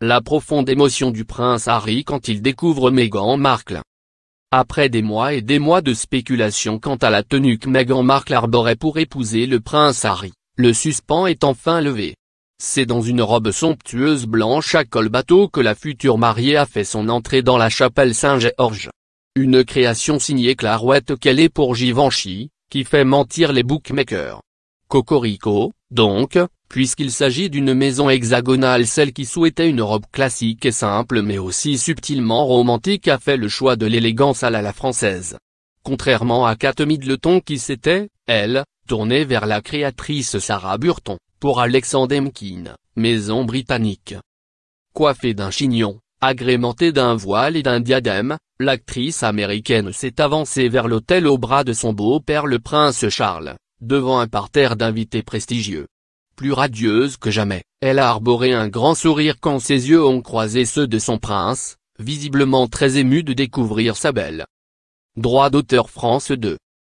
la profonde émotion du prince Harry quand il découvre Meghan Markle. Après des mois et des mois de spéculation quant à la tenue que Meghan Markle arborait pour épouser le prince Harry, le suspens est enfin levé. C'est dans une robe somptueuse blanche à col bateau que la future mariée a fait son entrée dans la chapelle Saint-Georges. Une création signée Clarouette qu'elle est pour Givenchy, qui fait mentir les bookmakers. Cocorico, donc, puisqu'il s'agit d'une maison hexagonale celle qui souhaitait une robe classique et simple mais aussi subtilement romantique a fait le choix de l'élégance à la, française. Contrairement à Kate le qui s'était, elle, tournée vers la créatrice Sarah Burton, pour Alexandre Mkin, maison britannique. Coiffée d'un chignon, agrémentée d'un voile et d'un diadème, l'actrice américaine s'est avancée vers l'hôtel au bras de son beau-père le prince Charles devant un parterre d'invités prestigieux. Plus radieuse que jamais, elle a arboré un grand sourire quand ses yeux ont croisé ceux de son prince, visiblement très ému de découvrir sa belle. Droit d'auteur France 2